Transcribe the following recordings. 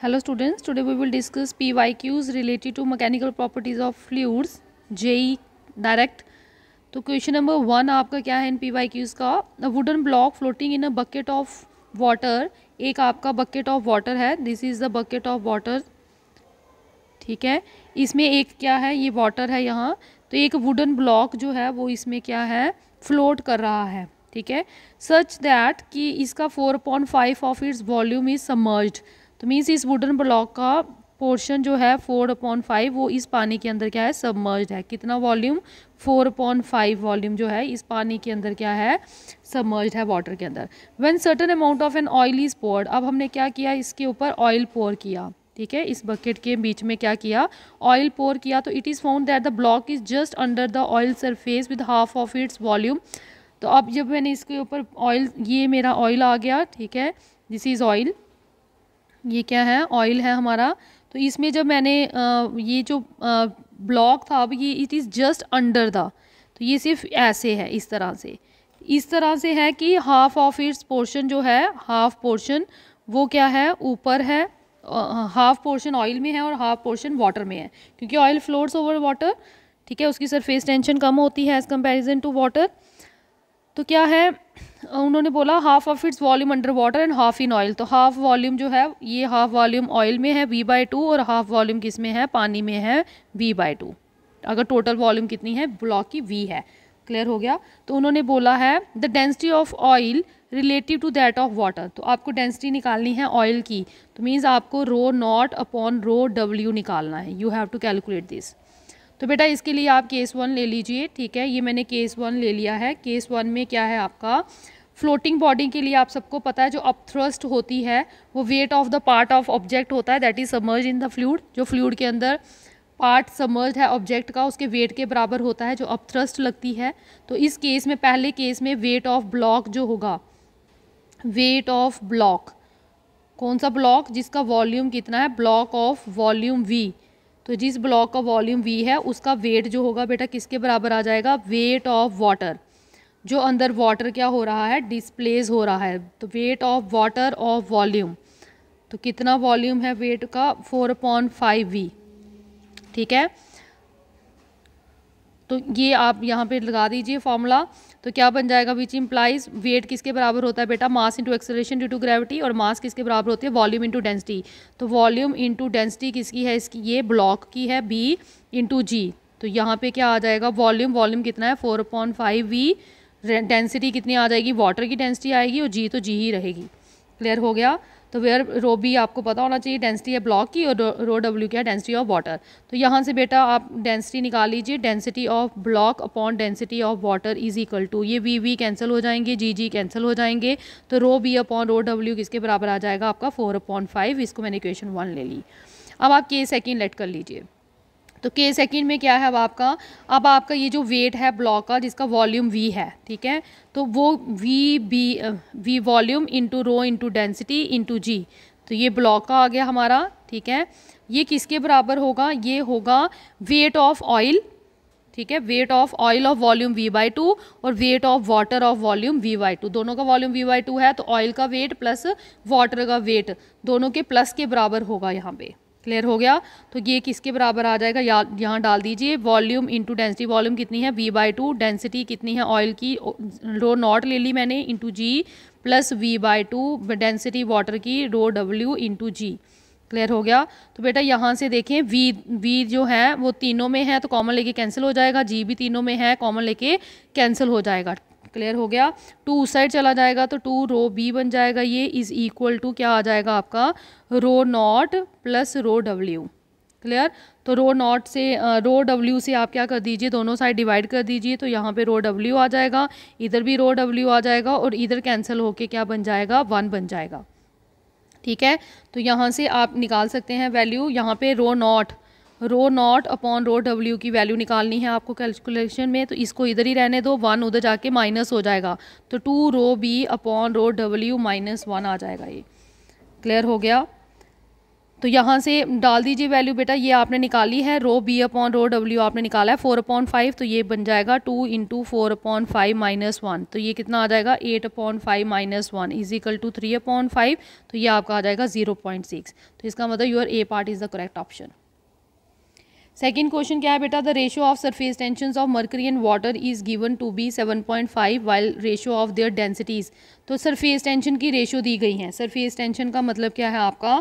hello students today we will discuss pyqs related to mechanical properties of fluids JE direct e, तो question number one आपका क्या है इन P Y Qs का a wooden block floating in a bucket of water एक आपका bucket of water है this is the bucket of water ठीक है इसमें एक क्या है ये वाटर है यहाँ तो एक वुडन ब्लॉक जो है वो इसमें क्या है फ्लोट कर रहा है ठीक है सच दैट कि इसका four point five of its volume is submerged तो मीन्स इस वुडन ब्लॉक का पोर्शन जो है फोर अपॉन फाइव वो इस पानी के अंदर क्या है सबमर्ज है कितना volume four upon five volume जो है इस पानी के अंदर क्या है सबमर्ज है वाटर के अंदर when certain amount of an oil is poured अब हमने क्या किया इसके ऊपर ऑयल पोर किया ठीक है इस बकेट के बीच में क्या किया ऑयल पोर किया तो it is found that the block is just under the oil surface with half of its volume तो अब जब मैंने इसके ऊपर ऑयल ये मेरा ऑयल आ गया ठीक है दिस इज़ ऑयल ये क्या है ऑयल है हमारा तो इसमें जब मैंने ये जो ब्लॉक था अब ये इट इज़ जस्ट अंडर था तो ये सिर्फ ऐसे है इस तरह से इस तरह से है कि हाफ ऑफ इट्स पोर्शन जो है हाफ पोर्शन वो क्या है ऊपर है हाफ पोर्शन ऑयल में है और हाफ पोर्शन वाटर में है क्योंकि ऑयल फ्लोट्स ओवर वाटर ठीक है उसकी सरफेस टेंशन कम होती है एज़ कंपेरिजन टू वाटर तो क्या है उन्होंने बोला half of its volume under water and half in oil तो हाफ वॉल्यूम जो है ये हाफ वॉल्यूम ऑयल में है वी बाई टू और हाफ वॉल्यूम किस में है पानी में है वी बाई टू अगर टोटल वॉल्यूम कितनी है ब्लॉक की वी है क्लियर हो गया तो उन्होंने बोला है the density of oil relative to that of water तो आपको डेंसिटी निकालनी है ऑयल की तो मीन्स आपको rho not upon rho W निकालना है you have to calculate this तो बेटा इसके लिए आप केस वन ले लीजिए ठीक है ये मैंने केस वन ले लिया है केस वन में क्या है आपका फ्लोटिंग बॉडी के लिए आप सबको पता है जो अपथ्रस्ट होती है वो weight of the part of object होता है that is submerge in the fluid जो फ्लूड के अंदर पार्ट समर्ज है ऑब्जेक्ट का उसके वेट के बराबर होता है जो अपथ्रस्ट लगती है तो इस केस में पहले केस में वेट ऑफ ब्लॉक जो होगा वेट ऑफ ब्लॉक कौन सा ब्लॉक जिसका वॉल्यूम कितना है ब्लॉक ऑफ वॉल्यूम वी तो जिस ब्लॉक का वॉल्यूम वी है उसका वेट जो होगा बेटा किसके बराबर आ जाएगा वेट ऑफ वाटर जो अंदर वाटर क्या हो रहा है डिस्प्लेस हो रहा है तो weight of water of volume तो कितना वॉल्यूम है वेट का फोर पॉइंट फाइव वी ठीक है तो ये आप यहाँ पे लगा दीजिए फॉर्मूला तो क्या बन जाएगा विच इम्प्लाइज वेट किसके बराबर होता है बेटा mass into acceleration due to gravity और मास किसके बराबर होती है वॉल्यूम इंटू डेंसिटी तो वॉल्यूम इंटू डेंसिटी किसकी है इसकी ये ब्लॉक की है बी इंटू जी तो यहाँ पे क्या आ जाएगा वॉल्यूम वॉल्यूम कितना है four point five V density कितनी आ जाएगी वाटर की डेंसिटी आएगी और जी तो जी ही रहेगी क्लियर हो गया तो वेयर रो बी आपको पता होना चाहिए डेंसिटी है ब्लॉक की और रो डब्ल्यू क्या है डेंसिटी ऑफ वाटर तो यहाँ से बेटा आप डेंसिटी निकाल लीजिए density of block upon density of water is equal to ये वी वी कैंसिल हो जाएंगे जी जी कैंसिल हो जाएंगे तो rho B upon rho W किसके बराबर आ जाएगा आपका फोर अपॉन फाइव इसको मैंने क्वेश्चन वन ले ली अब आप के सेकेंड लेट कर लीजिए तो के सेकेंड में क्या है अब आपका अब आपका ये जो वेट है ब्लॉक का जिसका वॉल्यूम वी है ठीक है तो वो V B V volume into rho into density into G तो ये ब्लॉक का आ गया हमारा ठीक है ये किसके बराबर होगा ये होगा वेट ऑफ ऑयल ठीक है weight of oil of volume V by two और weight of water of volume V by two दोनों का वॉल्यूम वी बाई टू है तो ऑयल का वेट प्लस वाटर का वेट दोनों के प्लस के बराबर होगा यहाँ पे क्लियर हो गया तो ये किसके बराबर आ जाएगा या यहाँ डाल दीजिए वॉल्यूम इंटू डेंसिटी वॉल्यूम कितनी है वी बाई टू डेंसिटी कितनी है ऑयल की रो नॉट ले ली मैंने into G plus V by two density water की rho W into G clear हो गया तो बेटा यहाँ से देखें वी वी जो है वो तीनों में है तो कॉमन लेके कैंसिल हो जाएगा जी भी तीनों में है कॉमन लेके कैंसिल हो जाएगा क्लियर हो गया टू उस साइड चला जाएगा तो टू रो बी बन जाएगा ये इज़ इक्वल टू क्या आ जाएगा आपका rho not plus rho W clear तो रो नॉट से रो डब्ल्यू से आप क्या कर दीजिए दोनों साइड डिवाइड कर दीजिए तो यहाँ पे रो डब्ल्यू आ जाएगा इधर भी रो डब्ल्यू आ जाएगा और इधर कैंसिल होके क्या बन जाएगा वन बन जाएगा ठीक है तो यहाँ से आप निकाल सकते हैं वैल्यू यहाँ पे rho not rho not upon rho W की वैल्यू निकालनी है आपको कैलकुलेशन में तो इसको इधर ही रहने दो वन उधर जाके माइनस हो जाएगा तो two rho B upon rho W minus one आ जाएगा ये क्लियर हो गया तो यहाँ से डाल दीजिए वैल्यू बेटा ये आपने निकाली है rho B upon rho W आपने निकाला है फोर अपॉन फाइव तो ये बन जाएगा two into four upon five minus one तो ये कितना आ जाएगा eight upon five minus one is equal to three upon five तो ये आपका आ जाएगा ज़ीरो पॉइंट सिक्स तो इसका मतलब your A part is the correct option second question क्या है बेटा the ratio of surface tension of mercury and water is given to be seven point five while ratio of their densities तो surface tension की ratio दी गई है surface tension का मतलब क्या है आपका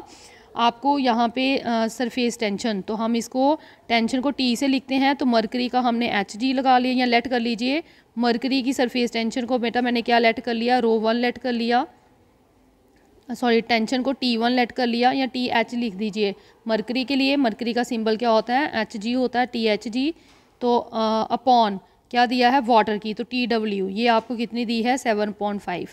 आपको यहाँ पे सरफेस टेंशन तो हम इसको टेंशन को टी से लिखते हैं तो मरकरी का हमने एच डी लगा लिया या लेट कर लीजिए मरकरी की सरफेस टेंशन को बेटा मैंने क्या लेट कर लिया रो वन लेट कर लिया सॉरी टेंशन को टी वन लेट कर लिया या टी एच लिख दीजिए मरकरी के लिए मरकरी का सिंबल क्या होता है एच जी होता है टी एच जी तो अपॉन क्या दिया है वाटर की तो टी डब्ल्यू ये आपको कितनी दी है सेवन पॉइंट फाइव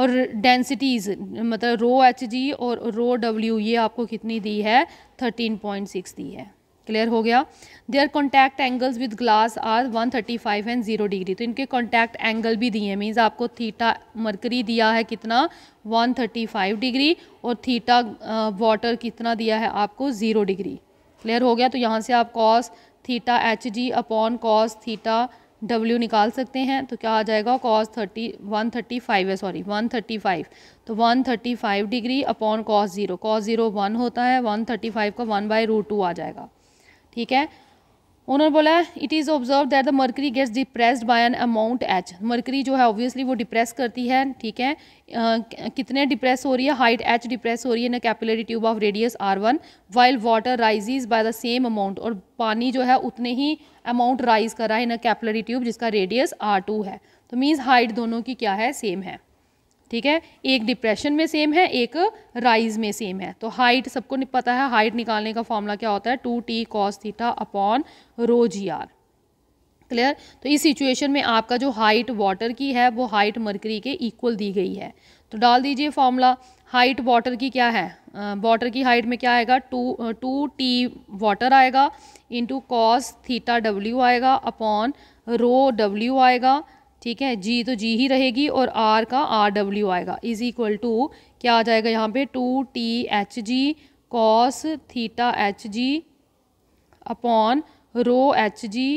और डेंसिटीज़ मतलब रो एच जी और रो डब्ल्यू ये आपको कितनी दी है थर्टीन पॉइंट सिक्स दी है क्लियर हो गया their contact angles with glass are 135 and zero degree तो इनके कॉन्टैक्ट एंगल भी दिए हैं मीन्स आपको थीटा मरकरी दिया है कितना 135 डिग्री और थीटा वाटर uh, कितना दिया है आपको ज़ीरो डिग्री क्लियर हो गया तो यहाँ से आप cos theta H G upon cos theta W निकाल सकते हैं तो क्या आ जाएगा cos thirty one thirty five है सॉरी वन थर्टी फाइव तो one thirty five degree upon cos zero cos zero one होता है वन थर्टी फाइव का वन बाई रूट टू आ जाएगा ठीक है उन्होंने बोला it is observe that the mercury gets depressed by an amount H mercury जो है ऑब्वियसली वो डिप्रेस करती है ठीक है uh, कितने डिप्रेस हो रही है हाइट एच डिप्रेस हो रही है ना capillary tube of radius R one while water rises by the same amount और पानी जो है उतने ही अमाउंट राइज कर रहा है ना कैपिलरी ट्यूब जिसका रेडियस आर टू है तो मीन्स हाइट दोनों की क्या है सेम है ठीक है एक डिप्रेशन में सेम है एक राइज में सेम है तो हाइट सबको पता है हाइट निकालने का फॉर्मूला क्या होता है two T cos theta upon rho G R clear तो इस सिचुएशन में आपका जो हाइट वाटर की है वो हाइट मरकरी के इक्वल दी गई है तो डाल दीजिए फॉर्मूला हाइट वाटर की क्या है वाटर की हाइट में क्या आएगा टू टू टी वाटर आएगा इंटू कॉस थीटा डब्ल्यू आएगा अपॉन रो डब्ल्यू आएगा ठीक है जी तो जी ही रहेगी और आर का आर डब्ल्यू आएगा इज़ इक्वल टू क्या आ जाएगा यहाँ पे two T H G cos theta H G upon rho H G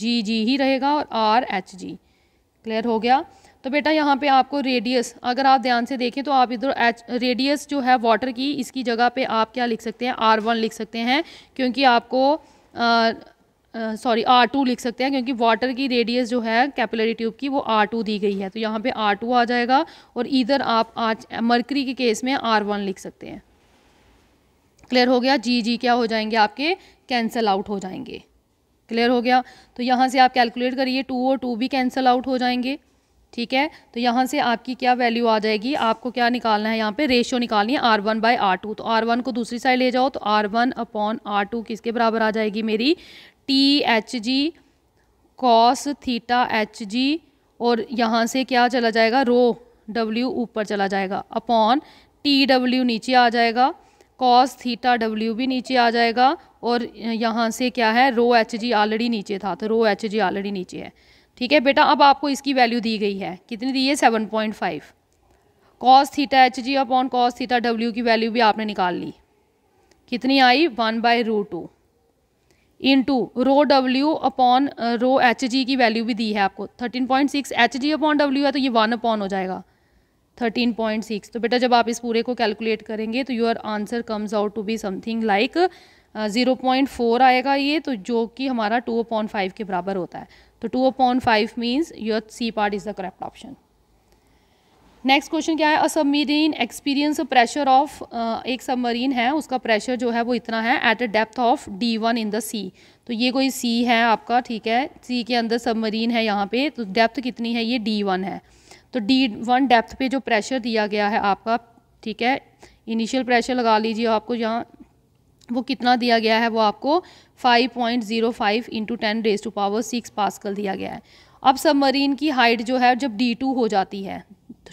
G G ही रहेगा और आर एच जी क्लियर हो गया तो बेटा यहाँ पे आपको रेडियस अगर आप ध्यान से देखें तो आप इधर एच रेडियस जो है वाटर की इसकी जगह पे आप क्या लिख सकते हैं आर वन लिख सकते हैं क्योंकि आपको आ, सॉरी आर टू लिख सकते हैं क्योंकि वाटर की रेडियस जो है कैपिलरी ट्यूब की वो आर टू दी गई है तो यहाँ पे आर टू आ जाएगा और इधर आप आज मरकरी के केस में आर वन लिख सकते हैं क्लियर हो गया जी जी क्या हो जाएंगे आपके कैंसल आउट हो जाएंगे क्लियर हो गया तो यहाँ से आप कैलकुलेट करिए टू और टू भी कैंसल आउट हो जाएंगे ठीक है तो यहाँ से आपकी क्या वैल्यू आ जाएगी आपको क्या निकालना है यहाँ पे रेशियो निकालनी है R one by R two तो आर वन को दूसरी साइड ले जाओ तो R one upon R two किसके बराबर आ जाएगी मेरी T H G cos theta H G और यहाँ से क्या चला जाएगा रो डब्ल्यू ऊपर चला जाएगा अपॉन टी डब्ल्यू नीचे आ जाएगा कॉस थीटा डब्ल्यू भी नीचे आ जाएगा और यहाँ से क्या है रो एच जी ऑलरेडी नीचे था तो रो एच जी ऑलरेडी नीचे है ठीक है बेटा अब आपको इसकी वैल्यू दी गई है कितनी दी है seven point five cos theta H G upon cos theta W की वैल्यू भी आपने निकाल ली कितनी I one by rho two into rho W upon rho H G की वैल्यू भी दी है आपको thirteen point six H G upon W है तो ये वन अपॉन हो जाएगा थर्टीन पॉइंट सिक्स तो बेटा जब आप इस पूरे को कैलकुलेट करेंगे तो your answer comes out to be something like zero point four आएगा ये तो जो कि हमारा टू अपॉन फाइव के बराबर होता है तो two upon five means your C part is the correct option next question क्या है a submarine experience pressure of एक सबमरीन है उसका प्रेशर जो है वो इतना है at a depth of D one in the sea तो ये कोई सी है आपका ठीक है सी के अंदर सबमरीन है यहाँ पे तो डेप्थ कितनी है ये डी वन है तो डी वन डेप्थ पे जो प्रेशर दिया गया है आपका ठीक है इनिशियल प्रेशर लगा लीजिए आपको यहाँ वो कितना दिया गया है वो आपको 5.05 point zero five into ten raise to power six कर दिया गया है अब सबमरीन की हाइट जो है जब डी टू हो जाती है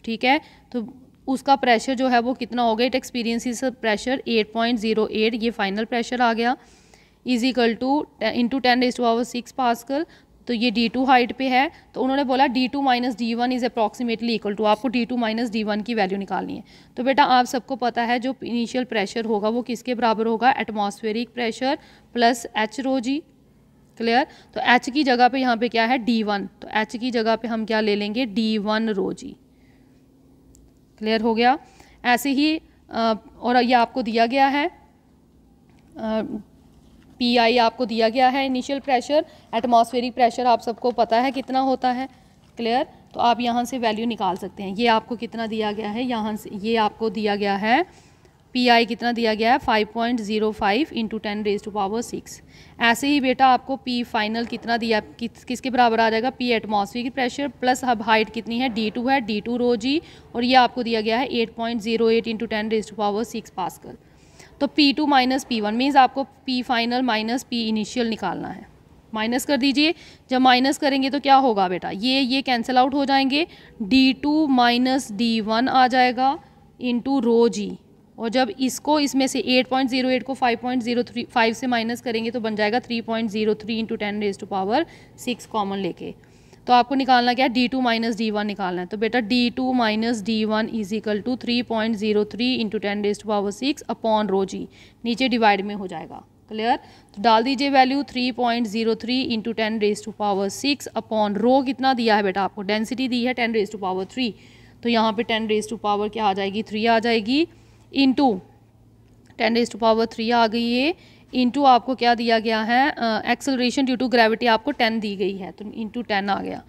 ठीक है तो उसका प्रेशर जो है वो कितना हो गया इट इज प्रेशर 8.08 ये फाइनल प्रेशर आ गया is equal to two ten raise to power six pascal तो ये डी टू हाइट पे है तो उन्होंने बोला D two minus D one is approximately equal to आपको D two minus D one की वैल्यू निकालनी है तो बेटा आप सबको पता है जो इनिशियल प्रेशर होगा वो किसके बराबर होगा atmospheric pressure plus H rho G clear तो एच की जगह पे यहाँ पे क्या है डी वन तो एच की जगह पे हम क्या ले लेंगे D one rho G clear हो गया ऐसे ही और ये आपको दिया गया है पी आई आपको दिया गया है इनिशियल प्रेशर एटमॉस्फेरिक प्रेशर आप सबको पता है कितना होता है क्लियर तो आप यहाँ से वैल्यू निकाल सकते हैं ये आपको कितना दिया गया है यहाँ से ये आपको दिया गया है पी आई कितना दिया गया है 5.05 point zero five into ten raise to power six ऐसे ही बेटा आपको पी फाइनल कितना दिया कि, किसके बराबर आ जाएगा पी एटमोसफियर प्रेशर प्लस अब हाइट कितनी है डी टू है डी टू रो जी और ये आपको दिया गया है eight point zero eight into ten raise to power six pascal तो P two minus P one means आपको P final minus P initial निकालना है माइनस कर दीजिए जब माइनस करेंगे तो क्या होगा बेटा ये ये कैंसिल आउट हो जाएंगे D two minus D one आ जाएगा इंटू रो जी और जब इसको इसमें से 8.08 को 5.035 से माइनस करेंगे तो बन जाएगा 3.03 point zero three into ten raise to power six common लेके तो आपको निकालना क्या है D two minus D one निकालना है तो बेटा D two minus D one is equal to three point zero three into ten raise to power six upon rho G नीचे डिवाइड में हो जाएगा क्लियर तो डाल दीजिए value three point zero three into ten raise to power six upon rho कितना दिया है बेटा आपको डेंसिटी दी है ten raise to power three तो यहाँ पे टेन रेज टू पावर क्या आ जाएगी थ्री आ जाएगी into ten raise to power three आ गई है इंटू आपको क्या दिया गया है एक्सलरेशन ड्यू टू ग्रेविटी आपको टेन दी गई है तो इंटू टेन आ गया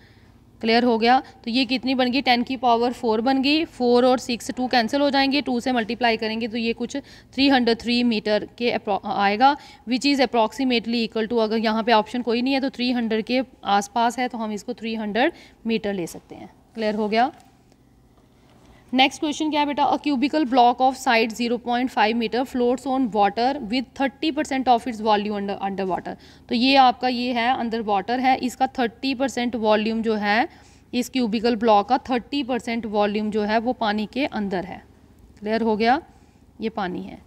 क्लियर हो गया तो ये कितनी बन गई टेन की पावर फोर बन गई फोर और सिक्स टू कैंसिल हो जाएंगे टू से मल्टीप्लाई करेंगे तो ये कुछ थ्री हंड्रेड थ्री मीटर के आएगा which is approximately equal to अगर यहाँ पे ऑप्शन कोई नहीं है तो थ्री हंड्रेड के आसपास है तो हम इसको थ्री हंड्रेड मीटर ले सकते हैं क्लियर हो गया नेक्स्ट क्वेश्चन क्या है बेटा a cubical block of side 0.5 metre floats on water with 30 percent of its volume under under water तो ये आपका ये है अंडर वाटर है इसका 30 परसेंट वॉल्यूम जो है इस क्यूबिकल ब्लॉक का 30 परसेंट वॉल्यूम जो है वो पानी के अंदर है क्लियर हो गया ये पानी है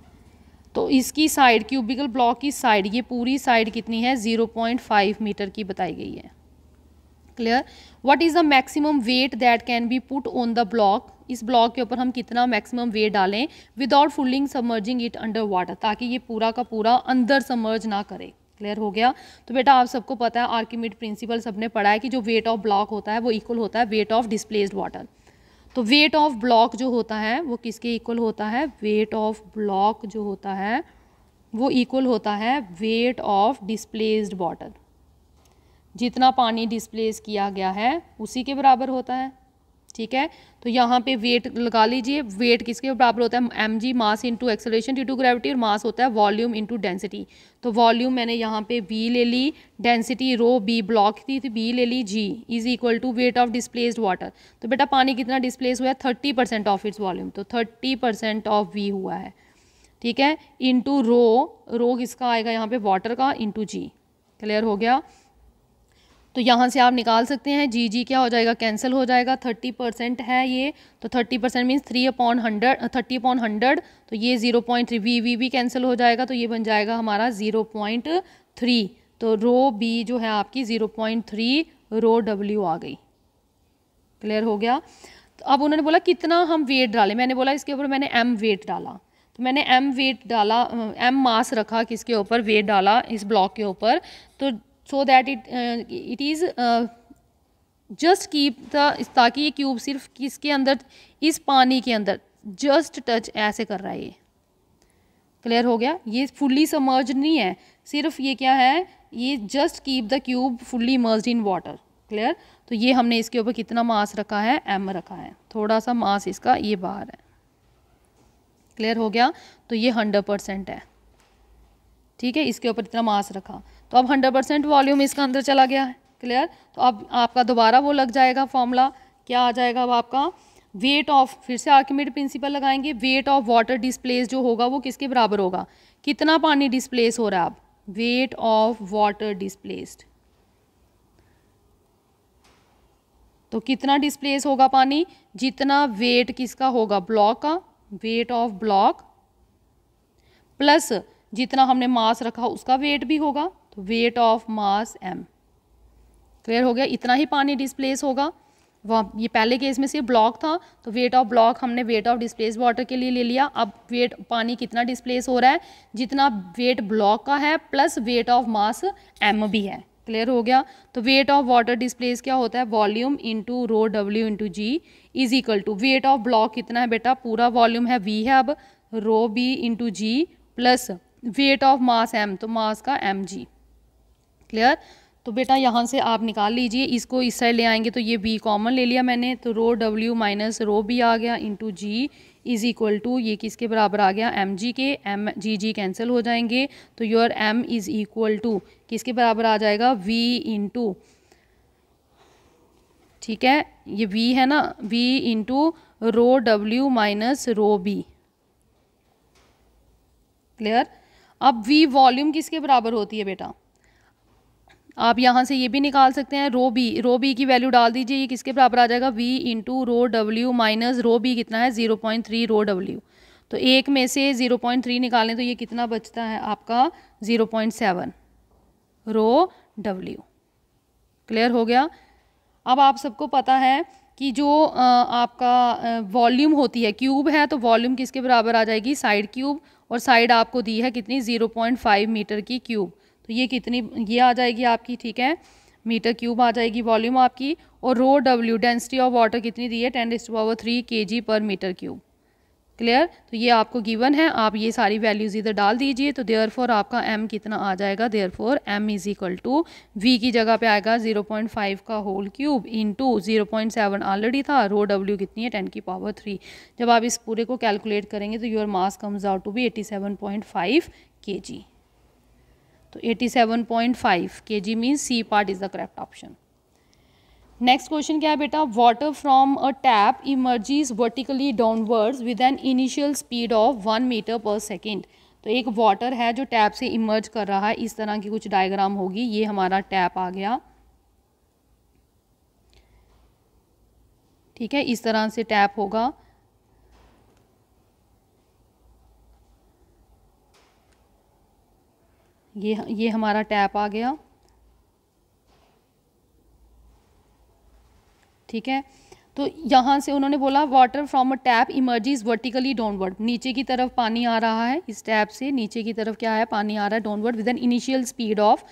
तो इसकी साइड क्यूबिकल ब्लॉक की साइड ये पूरी साइड कितनी है जीरो मीटर की बताई गई है clear what is the maximum weight that can be put on the block इस ब्लॉक के ऊपर हम कितना मैक्सिमम वेट डालें without fully submerging it under water ताकि ये पूरा का पूरा अंदर समर्ज ना करे क्लियर हो गया तो बेटा आप सबको पता है आर्किमिट प्रिंसिपल सबने पढ़ा है कि जो वेट ऑफ ब्लॉक होता है वो इक्वल होता है वेट ऑफ डिस्प्लेस्ड वाटर तो वेट ऑफ ब्लॉक जो होता है वो किसके इक्वल होता है वेट ऑफ ब्लॉक जो होता है वो इक्वल होता है वेट ऑफ डिस्प्लेस्ड वाटर जितना पानी डिस्प्लेस किया गया है उसी के बराबर होता है ठीक है तो यहाँ पे वेट लगा लीजिए वेट किसके बराबर होता है M G mass into acceleration due to gravity और मास होता है वॉल्यूम इंटू डेंसिटी तो वॉल्यूम मैंने यहाँ पे v ले ली डेंसिटी रो बी ब्लॉक थी थी b ले ली G is equal to weight of displaced water तो बेटा पानी कितना डिस्प्लेस हुआ है thirty percent of its volume तो थर्टी परसेंट ऑफ वी हुआ है ठीक है इंटू रो रो किसका आएगा यहाँ पे वाटर का इंटू जी क्लियर हो गया तो यहाँ से आप निकाल सकते हैं जी जी क्या हो जाएगा कैंसिल हो जाएगा थर्टी परसेंट है ये तो thirty percent means three upon hundred thirty upon hundred तो ये zero point three V V भी कैंसिल हो जाएगा तो ये बन जाएगा हमारा ज़ीरो पॉइंट थ्री तो रो बी जो है आपकी zero point three rho W आ गई क्लियर हो गया तो अब उन्होंने बोला कितना हम वेट डालें मैंने बोला इसके ऊपर मैंने एम वेट डाला तो मैंने एम वेट डाला एम मास रखा किसके ऊपर वेट डाला इस ब्लॉक के ऊपर तो so that it it is just keep the ताकि ये क्यूब सिर्फ किसके अंदर इस पानी के अंदर जस्ट टच ऐसे कर रहा है ये क्लियर हो गया ये फुल्ली समर्ज नहीं है सिर्फ ये क्या है ये just keep the cube fully merge in water clear तो ये हमने इसके ऊपर कितना मास रखा है एम रखा है थोड़ा सा मास इसका ये बाहर है क्लियर हो गया तो ये हंड्रेड परसेंट है ठीक है इसके ऊपर इतना मास रखा तो अब हंड्रेड परसेंट वॉल्यूम इसका अंदर चला गया है क्लियर तो अब आपका दोबारा वो लग जाएगा फॉर्मूला क्या आ जाएगा अब आपका वेट ऑफ फिर से आर्किमेड प्रिंसिपल लगाएंगे वेट ऑफ वाटर डिस्प्लेस जो होगा वो किसके बराबर होगा कितना पानी डिस्प्लेस हो रहा है अब वेट ऑफ वाटर डिस्प्लेस्ड तो कितना डिस्प्लेस होगा पानी जितना वेट किसका होगा ब्लॉक का वेट ऑफ ब्लॉक प्लस जितना हमने मास रखा उसका वेट भी होगा तो weight of mass M clear हो गया इतना ही पानी डिस्प्लेस होगा वह ये पहले केस में सिर्फ ब्लॉक था तो वेट ऑफ ब्लॉक हमने वेट ऑफ डिस्प्लेस वाटर के लिए ले लिया अब वेट पानी कितना डिस्प्लेस हो रहा है जितना वेट ब्लॉक का है plus weight of mass M भी है क्लियर हो गया तो वेट ऑफ वाटर डिस्प्लेस क्या होता है volume into rho W into G is equal to weight of block कितना है बेटा पूरा वॉल्यूम है वी है अब rho B into G plus weight of mass M तो मास का एम जी क्लियर तो बेटा यहाँ से आप निकाल लीजिए इसको इस साइड ले आएंगे तो ये बी कॉमन ले लिया मैंने तो rho W minus rho B आ गया into G is equal to ये किसके बराबर आ गया एम जी के एम जी जी कैंसिल हो जाएंगे तो your M is equal to किसके बराबर आ जाएगा वी इंटू ठीक है ये वी है ना V into rho W minus rho B clear अब वी वॉल्यूम किसके बराबर होती है बेटा आप यहाँ से ये भी निकाल सकते हैं रो बी रो बी की वैल्यू डाल दीजिए ये किसके बराबर आ जाएगा V into rho W minus rho B कितना है zero point three rho W तो एक में से ज़ीरो पॉइंट थ्री निकालें तो ये कितना बचता है आपका zero point seven rho W clear हो गया अब आप सबको पता है कि जो आपका वॉल्यूम होती है क्यूब है तो वॉल्यूम किसके बराबर आ जाएगी साइड क्यूब और साइड आपको दी है कितनी ज़ीरो पॉइंट फाइव मीटर की क्यूब तो ये कितनी ये आ जाएगी आपकी ठीक है मीटर क्यूब आ जाएगी वॉल्यूम आपकी और rho W density of water कितनी दी है टेन डिस्ट पावर थ्री के जी पर मीटर क्यूब क्लियर तो ये आपको गिवन है आप ये सारी वैल्यूज़ इधर डाल दीजिए तो देयर फोर आपका एम कितना आ जाएगा there four M is equal to V की जगह पे आएगा जीरो पॉइंट फाइव का whole cube into zero point seven already था रो डब्ल्यू कितनी है टेन की पावर थ्री जब आप इस पूरे को कैलकुलेट करेंगे तो your mass comes out to be eighty seven point five K G तो eighty seven point five K G means C part is the correct option next question क्या है बेटा water from a tap emerges vertically downwards with an initial speed of one metre per second तो एक water है जो tap से emerge कर रहा है इस तरह की कुछ डायग्राम होगी ये हमारा टैप आ गया ठीक है इस तरह से टैप होगा ये ये हमारा टैप आ गया ठीक है तो यहाँ से उन्होंने बोला water from a tap emerges vertically downward नीचे की तरफ पानी आ रहा है इस टैप से नीचे की तरफ क्या है पानी आ रहा है downward with an initial speed of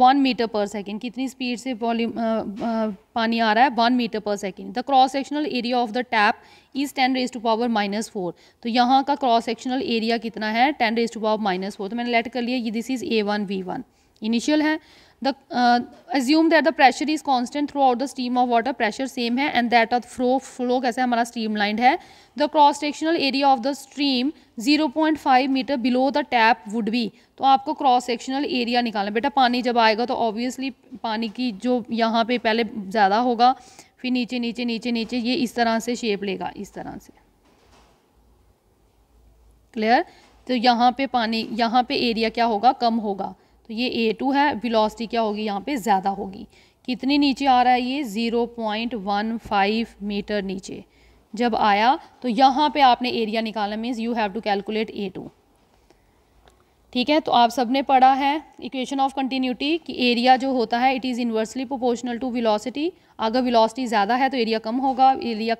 one metre per second कितनी स्पीड से वॉल्यूम पानी आ रहा है one metre per second the cross sectional area of the tap is ten raise to power minus four तो यहाँ का क्रॉस सेक्शनल एरिया कितना है ten raise to power minus four तो मैंने लेट कर लिया ये this is A one V one initial है the uh, assume that the pressure is constant throughout the stream of water pressure same hai and that of flow flow kaise hamara streamlined hai the cross sectional area of the stream 0.5 meter below the tap would be तो आपको cross sectional area निकालना बेटा पानी जब आएगा तो obviously पानी की जो यहाँ पे पहले ज़्यादा होगा फिर नीचे नीचे नीचे नीचे ये इस तरह से शेप लेगा इस तरह से क्लियर तो यहाँ पे पानी यहाँ पे एरिया क्या होगा कम होगा तो ये ए टू है विलासिटी क्या होगी यहाँ पे ज़्यादा होगी कितनी नीचे आ रहा है ये zero point one five metre नीचे जब आया तो यहाँ पे आपने एरिया निकाला means you have to calculate A two ठीक है तो आप सब ने पढ़ा है इक्वेशन ऑफ कंटिन्यूटी कि एरिया जो होता है it is inversely proportional to velocity अगर वेलोसिटी ज़्यादा है तो एरिया कम होगा एरिया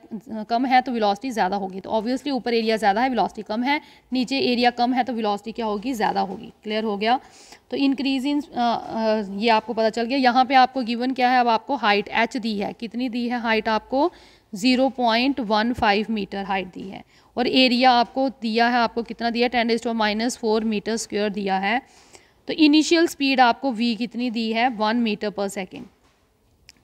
कम है तो वेलोसिटी ज़्यादा होगी तो ऑब्वियसली ऊपर एरिया ज़्यादा है वेलोसिटी कम है नीचे एरिया कम है तो वेलोसिटी क्या होगी ज़्यादा होगी क्लियर हो गया तो इंक्रीज इन ये आपको पता चल गया यहाँ पे आपको गिवन क्या है अब आपको हाइट एच दी है कितनी दी है हाइट आपको 0.15 मीटर हाइट दी है और एरिया आपको दिया है आपको कितना दिया ten raise to minus four metre square दिया है तो इनिशियल स्पीड आपको वी कितनी दी है वन मीटर पर सेकेंड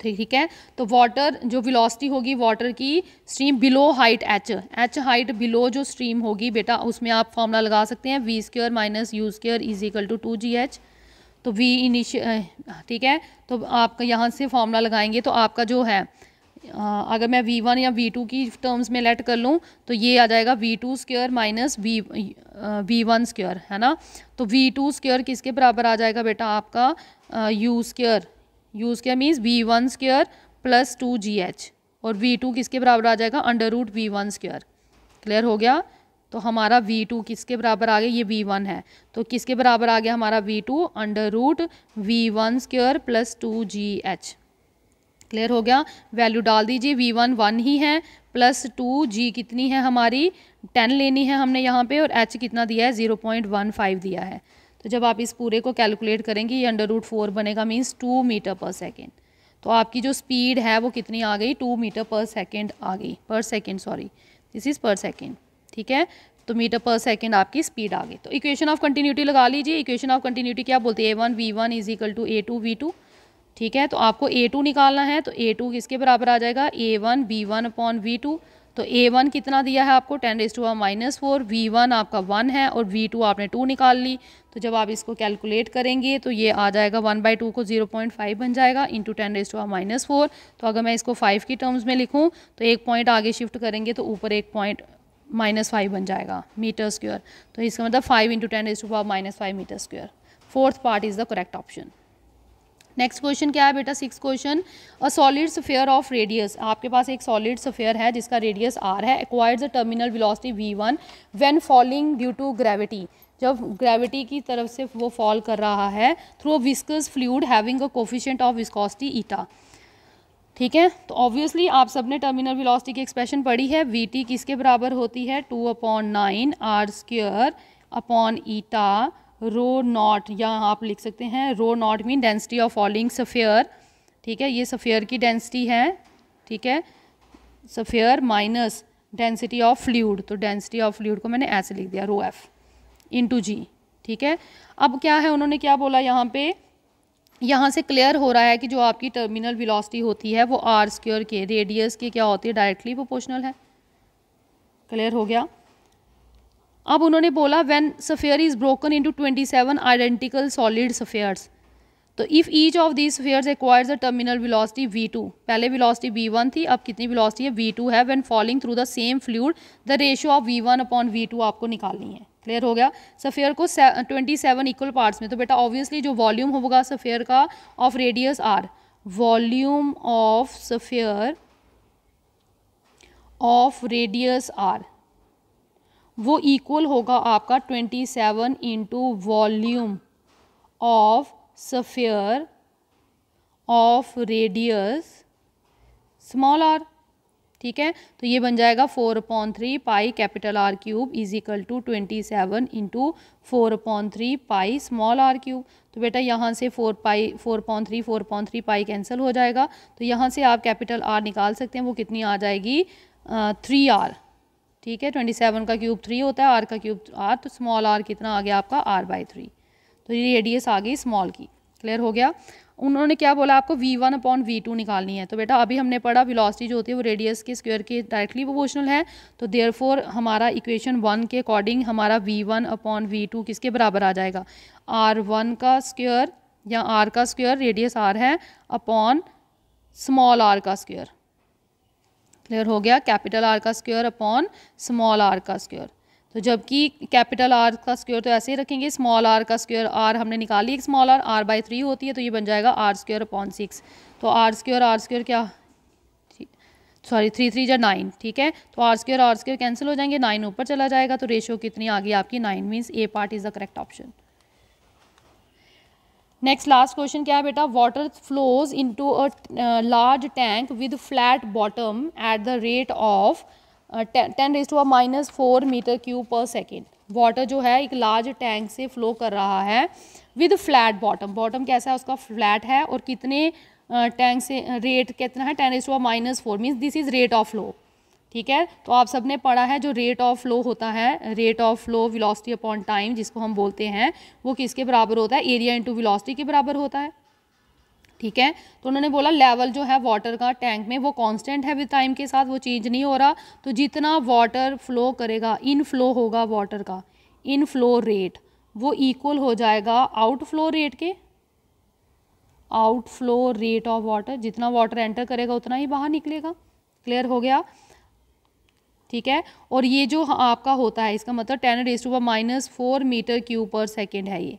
ठीक है तो वाटर जो वेलोसिटी होगी वाटर की stream below height H H height below जो स्ट्रीम होगी बेटा उसमें आप फॉर्मूला लगा सकते हैं V square minus U square is equal to two G H तो वी इनिश ठीक है तो आप यहाँ से फॉर्मूला लगाएंगे तो आपका जो है अगर मैं वी वन या वी टू की टर्म्स में लेट कर लूँ तो ये आ जाएगा V two square minus V V one square है ना तो वी टू स्क्योर किसके बराबर आ जाएगा बेटा आपका U square U square means V one square plus two G H और वी टू किसके बराबर आ जाएगा under root V one square clear हो गया तो हमारा वी टू किसके बराबर आ गया ये वी वन है तो किसके बराबर आ गया हमारा V two under root V one square plus two G H clear हो गया वैल्यू डाल दीजिए वी वन वन ही है प्लस टू जी कितनी है हमारी टेन लेनी है हमने यहाँ पे और एच कितना दिया है ज़ीरो पॉइंट वन फाइव दिया है तो जब आप इस पूरे को कैलकुलेट करेंगे ये अंडर रूट फोर बनेगा means two metre per second तो आपकी जो स्पीड है वो कितनी आ गई टू मीटर पर सेकेंड आ गई per second sorry this is per second ठीक है तो मीटर पर सेकेंड आपकी स्पीड आ गई तो इक्वेशन ऑफ कंटिन्यूटी लगा लीजिए इक्वेशन ऑफ कंटिन्यूटी क्या बोलते हैं A one V one is equal to A two V two ठीक है तो आपको ए टू निकालना है तो ए टू किसके बराबर आ जाएगा A one B one upon V two तो ए वन कितना दिया है आपको ten raise to power minus four V one आपका वन है और वी टू आपने टू निकाल ली तो जब आप इसको कैलकुलेट करेंगे तो ये आ जाएगा वन बाई टू को जीरो पॉइंट फाइव बन जाएगा into ten raise to power minus four तो अगर मैं इसको फाइव की टर्म्स में लिखूँ तो एक पॉइंट आगे शिफ्ट करेंगे तो ऊपर एक पॉइंट माइनस फाइव बन जाएगा मीटर स्क्वेयर तो इसका मतलब five into ten raise to power minus five metre square fourth part is the correct option next question क्या है बेटा six question a solid sphere of radius आपके पास एक सॉलिड स्फेयर है जिसका रेडियस आर है acquires a terminal velocity V one when falling due to gravity जब ग्रेविटी की तरफ से वो फॉल कर रहा है through viscous fluid having a coefficient of viscosity eta ठीक है तो ऑब्वियसली आप सबने टर्मिनल वेलोसिटी की एक्सप्रेशन पढ़ी है वी टी किसके बराबर होती है two upon nine R square upon eta rho naught या आप लिख सकते हैं rho naught mean density of falling sphere ठीक है ये सफ़ेयर की डेंसिटी है ठीक है sphere minus density of fluid तो डेंसिटी ऑफ फ्लूड को मैंने ऐसे लिख दिया रो एफ इंटू जी ठीक है अब क्या है उन्होंने क्या बोला यहाँ पे यहाँ से क्लियर हो रहा है कि जो आपकी टर्मिनल विलॉसिटी होती है वो आर स्क्योर के रेडियस के क्या होती है डायरेक्टली प्रोपोर्शनल है क्लियर हो गया अब उन्होंने बोला when sphere is broken into 27 identical solid spheres तो if each of these spheres acquires a terminal velocity V two पहले वी वन थी अब कितनी विलॉसिटी है वी टू है when falling through the same fluid the ratio of V one upon V two आपको निकालनी है क्लियर हो गया सफेयर को ट्वेंटी सेवन इक्वल पार्ट्स में तो बेटा ऑब्वियसली जो वॉल्यूम होगा सफेयर का of radius R volume of sphere of radius R वो इक्वल होगा आपका twenty seven into volume of sphere of radius small R ठीक है तो ये बन जाएगा four upon three pi capital R cube is equal to twenty seven into four upon three pi small R cube तो बेटा यहाँ से four pi four upon three four upon three pi cancel हो जाएगा तो यहाँ से आप कैपिटल आर निकाल सकते हैं वो कितनी आ जाएगी थ्री आर ठीक है ट्वेंटी सेवन का क्यूब थ्री होता है आर का क्यूब आर तो स्मॉल आर कितना आ गया आपका आर बाई थ्री तो ये रेडियस आ गई स्मॉल की क्लियर हो गया उन्होंने क्या बोला आपको V one upon V two निकालनी है तो बेटा अभी हमने पढ़ा वेलोसिटी जो होती है वो रेडियस के स्क्वायर के डायरेक्टली प्रोपोर्शनल है तो फोर हमारा इक्वेशन वन के अकॉर्डिंग हमारा V one upon V two किसके बराबर आ जाएगा आर वन का स्क्वायर या आर का स्क्वायर रेडियस आर है अपॉन स्मॉल आर का स्क्वायर क्लियर हो गया कैपिटल आर का स्क्योर अपॉन स्मॉल आर का स्क्योर तो जबकि कैपिटल आर का स्क्योर तो ऐसे ही रखेंगे स्मॉल आर का स्क्योर आर हमने निकाली एक small R R by three होती है तो ये बन जाएगा आर स्क्योर अपॉन सिक्स तो आर स्क्योर आर स्क्योर क्या सॉरी थ्री थ्री या नाइन ठीक है तो R square R square cancel हो जाएंगे नाइन ऊपर चला जाएगा तो रेशियो कितनी आ गई आपकी nine means A part is the correct option next last question क्या है बेटा water flows into a large tank with flat bottom at the rate of ten raise to a minus four metre cube per second water जो है एक large tank से flow कर रहा है विद फ्लैट बॉटम बॉटम कैसा है उसका फ्लैट है और कितने टैंक uh, से रेट uh, कितना है ten raise to a minus four means this is rate of flow ठीक है तो आप सब ने पढ़ा है जो रेट ऑफ फ्लो होता है rate of flow velocity upon time जिसको हम बोलते हैं वो किसके बराबर होता है एरिया इंटू विलॉसिटी के बराबर होता है ठीक है तो उन्होंने बोला लेवल जो है वाटर का टैंक में वो कांस्टेंट है विद टाइम के साथ वो चेंज नहीं हो रहा तो जितना वाटर फ्लो करेगा इन फ्लो होगा वाटर का इन फ्लो रेट वो इक्वल हो जाएगा आउट फ्लो रेट के outflow rate of water जितना वाटर एंटर करेगा उतना ही बाहर निकलेगा क्लियर हो गया ठीक है और ये जो आपका होता है इसका मतलब ten raise to minus four metre cube per second है ये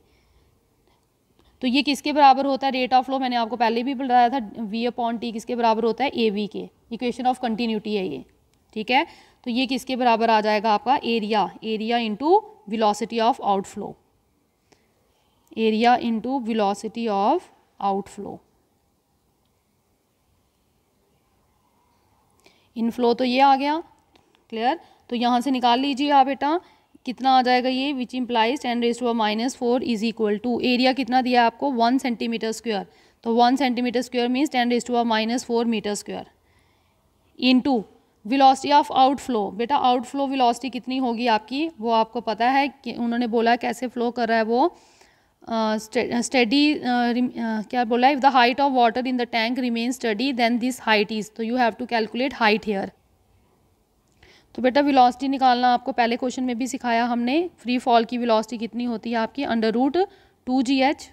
तो ये किसके बराबर होता है रेट ऑफ फ्लो मैंने आपको पहले भी बताया था वी अपॉन टी किसके बराबर होता है ए वी के इक्वेशन ऑफ कंटिन्यूटी है ये ठीक है तो ये किसके बराबर आ जाएगा आपका area area into velocity of outflow area into velocity of outflow inflow तो ये आ गया क्लियर तो यहाँ से निकाल लीजिए आप बेटा कितना आ जाएगा ये which implies ten raise to minus four is equal to area कितना दिया आपको वन सेंटीमीटर स्क्वायर तो one centimetre square means ten raise to minus four metre square into velocity of outflow बेटा आउटफ्लो विलॉसिटी कितनी होगी आपकी वो आपको पता है कि उन्होंने बोला कैसे फ्लो कर रहा है वो स्टडी uh, uh, uh, क्या बोला if the height of water in the tank remain steady then this height is तो you have to calculate height here तो बेटा विलॉसिटी निकालना आपको पहले क्वेश्चन में भी सिखाया हमने फ्री फॉल की विलॉसिटी कितनी होती है आपकी under root two G H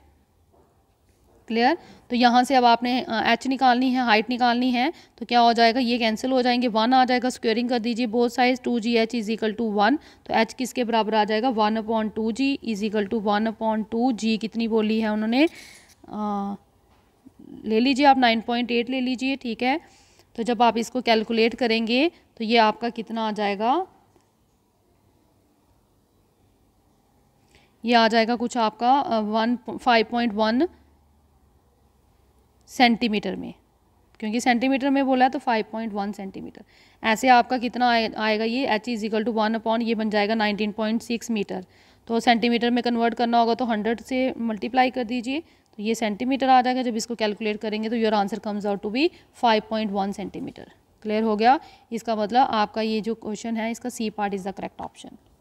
clear तो यहाँ से अब आपने एच निकालनी है हाइट निकालनी है तो क्या हो जाएगा ये कैंसिल हो जाएंगे वन आ जाएगा स्क्वेयरिंग कर दीजिए बोथ साइज two G H is equal to one तो एच किसके बराबर आ जाएगा one upon two G is equal to one upon two G कितनी बोली है उन्होंने आ, ले लीजिए आप नाइन पॉइंट एट ले लीजिए ठीक है तो जब आप इसको कैलकुलेट करेंगे तो ये आपका कितना आ जाएगा ये आ जाएगा कुछ आपका one five point one centimetre में क्योंकि सेंटीमीटर में बोला है तो फाइव पॉइंट वन सेंटीमीटर ऐसे आपका कितना आए, आएगा ये H is equal to one upon ये बन जाएगा नाइनटीन पॉइंट सिक्स मीटर तो सेंटीमीटर में कन्वर्ट करना होगा तो हंड्रेड से मल्टीप्लाई कर दीजिए तो ये सेंटीमीटर आ जाएगा जब इसको कैलकुलेट करेंगे तो your answer comes out to be 5.1 centimetre clear हो गया इसका मतलब आपका ये जो क्वेश्चन है इसका C part is the correct option